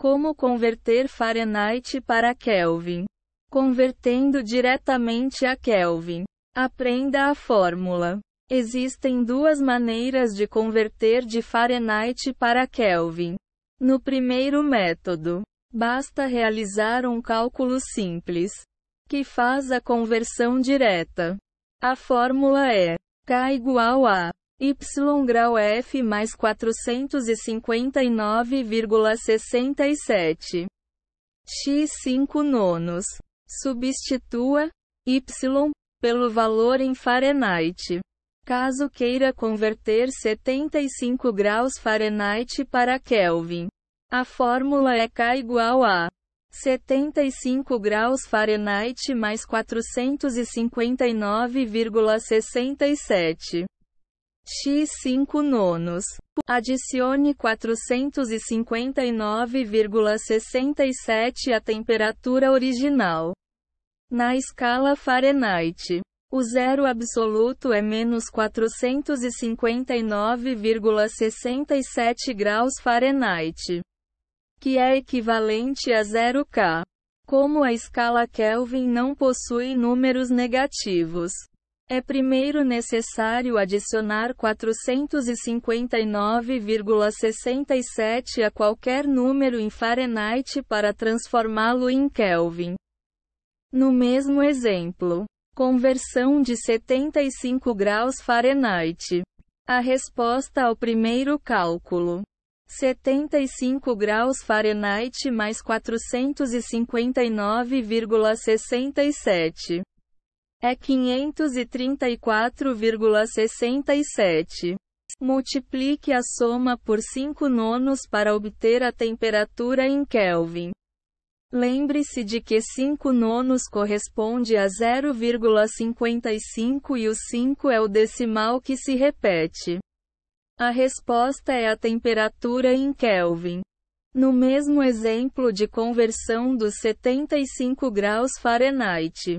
Como converter Fahrenheit para Kelvin? Convertendo diretamente a Kelvin. Aprenda a fórmula. Existem duas maneiras de converter de Fahrenheit para Kelvin. No primeiro método, basta realizar um cálculo simples que faz a conversão direta. A fórmula é K igual a Y grau F mais 459,67. X5 nonos. Substitua Y pelo valor em Fahrenheit. Caso queira converter 75 graus Fahrenheit para Kelvin, a fórmula é K igual a 75 graus Fahrenheit mais 459,67 x5 nonos. Adicione 459,67 à temperatura original. Na escala Fahrenheit, o zero absoluto é menos 459,67 graus Fahrenheit, que é equivalente a 0 K. Como a escala Kelvin não possui números negativos, é primeiro necessário adicionar 459,67 a qualquer número em Fahrenheit para transformá-lo em Kelvin. No mesmo exemplo, conversão de 75 graus Fahrenheit. A resposta ao primeiro cálculo. 75 graus Fahrenheit mais 459,67 é 534,67. Multiplique a soma por 5 nonos para obter a temperatura em Kelvin. Lembre-se de que 5 nonos corresponde a 0,55 e o 5 é o decimal que se repete. A resposta é a temperatura em Kelvin. No mesmo exemplo de conversão dos 75 graus Fahrenheit.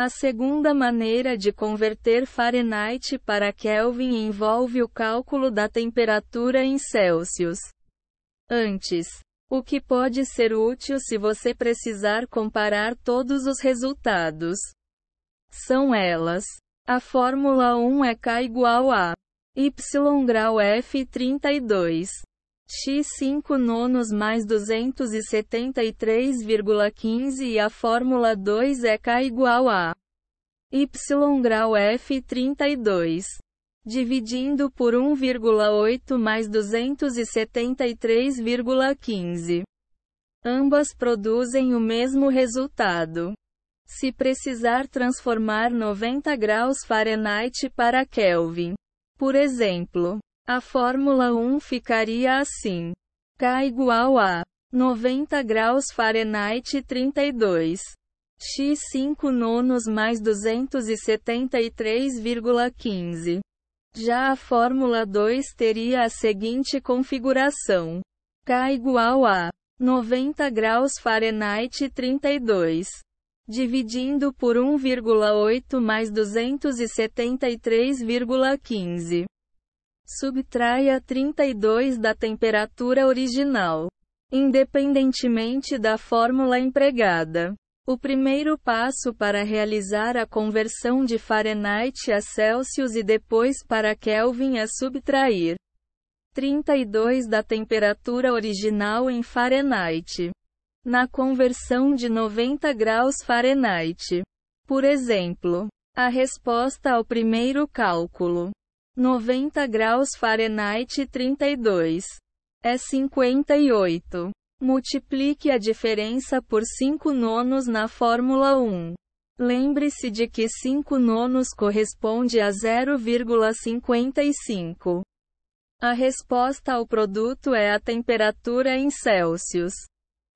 A segunda maneira de converter Fahrenheit para Kelvin envolve o cálculo da temperatura em Celsius. Antes, o que pode ser útil se você precisar comparar todos os resultados. São elas: a Fórmula 1 é K igual a Y grau F32. X5 nonos mais 273,15 e a fórmula 2 é K igual a Y grau F32. Dividindo por 1,8 mais 273,15. Ambas produzem o mesmo resultado. Se precisar transformar 90 graus Fahrenheit para Kelvin, por exemplo, a Fórmula 1 ficaria assim: K igual a 90 graus Fahrenheit 32. X5 nonos mais 273,15. Já a Fórmula 2 teria a seguinte configuração: K igual a 90 graus Fahrenheit 32. Dividindo por 1,8 mais 273,15. Subtraia 32 da temperatura original. Independentemente da fórmula empregada, o primeiro passo para realizar a conversão de Fahrenheit a Celsius e depois para Kelvin é subtrair 32 da temperatura original em Fahrenheit. Na conversão de 90 graus Fahrenheit, por exemplo, a resposta ao primeiro cálculo 90 graus Fahrenheit 32 é 58. Multiplique a diferença por 5 nonos na Fórmula 1. Lembre-se de que 5 nonos corresponde a 0,55. A resposta ao produto é a temperatura em Celsius.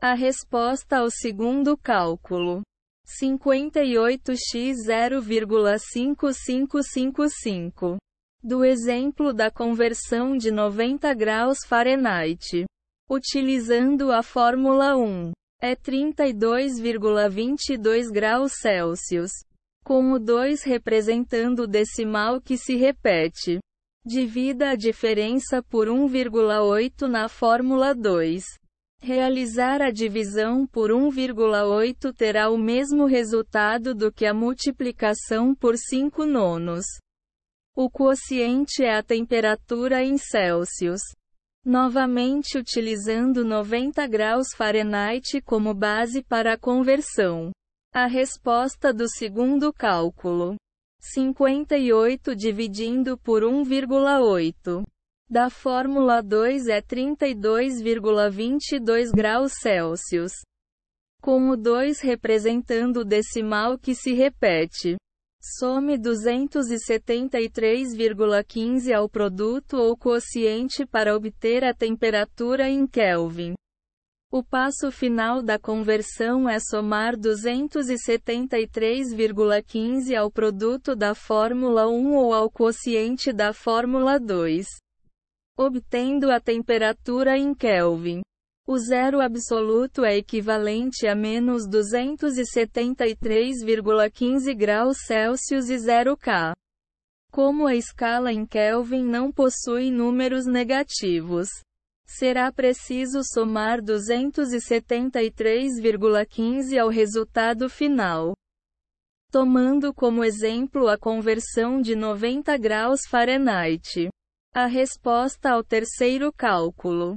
A resposta ao segundo cálculo. 58x 0,5555 do exemplo da conversão de 90 graus Fahrenheit, utilizando a Fórmula 1. É 32,22 graus Celsius, com o 2 representando o decimal que se repete. Divida a diferença por 1,8 na fórmula 2. Realizar a divisão por 1,8 terá o mesmo resultado do que a multiplicação por 5 nonos. O quociente é a temperatura em Celsius. Novamente utilizando 90 graus Fahrenheit como base para a conversão. A resposta do segundo cálculo. 58 dividindo por 1,8. Da fórmula 2 é 32,22 graus Celsius. Com o 2 representando o decimal que se repete. Some 273,15 ao produto ou quociente para obter a temperatura em Kelvin. O passo final da conversão é somar 273,15 ao produto da fórmula 1 ou ao quociente da fórmula 2, obtendo a temperatura em Kelvin. O zero absoluto é equivalente a menos 273,15 graus Celsius e 0 K. Como a escala em Kelvin não possui números negativos, será preciso somar 273,15 ao resultado final. Tomando como exemplo a conversão de 90 graus Fahrenheit. A resposta ao terceiro cálculo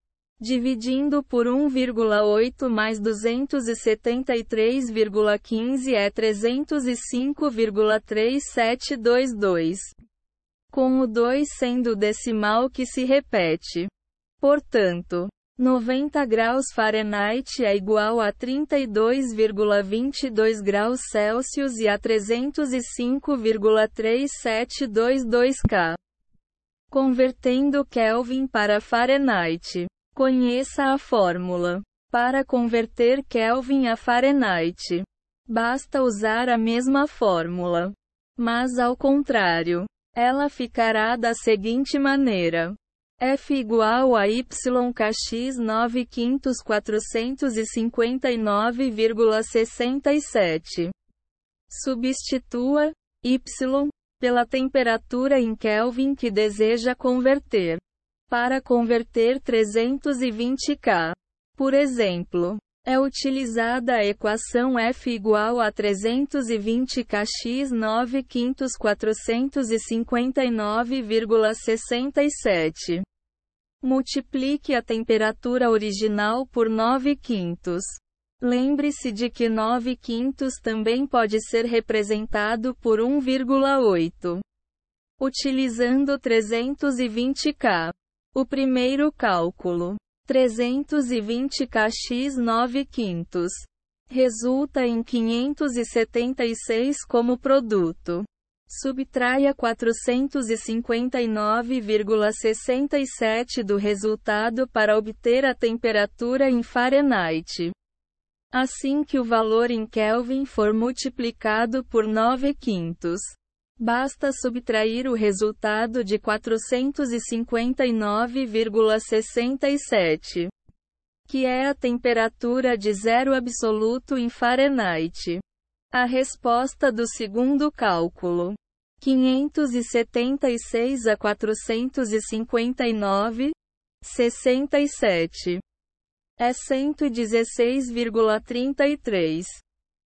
dividindo por 1,8 mais 273,15 é 305,3722. Com o 2 sendo o decimal que se repete. Portanto, 90 graus Fahrenheit é igual a 32,22 graus Celsius e a 305,3722 K. Convertendo Kelvin para Fahrenheit. Conheça a fórmula. Para converter Kelvin a Fahrenheit, basta usar a mesma fórmula. Mas ao contrário, ela ficará da seguinte maneira. F igual a YKX 9 quintos 459,67. Substitua Y pela temperatura em Kelvin que deseja converter para converter 320K. Por exemplo, é utilizada a equação F igual a 320kx 9 quintos 459,67. Multiplique a temperatura original por 9 quintos. Lembre-se de que 9 quintos também pode ser representado por 1,8, utilizando 320K. O primeiro cálculo, 320 kx 9 quintos, resulta em 576 como produto. Subtraia 459,67 do resultado para obter a temperatura em Fahrenheit. Assim que o valor em Kelvin for multiplicado por 9 quintos, Basta subtrair o resultado de 459,67, que é a temperatura de zero absoluto em Fahrenheit. A resposta do segundo cálculo. 576 a 459, 67. É 116,33.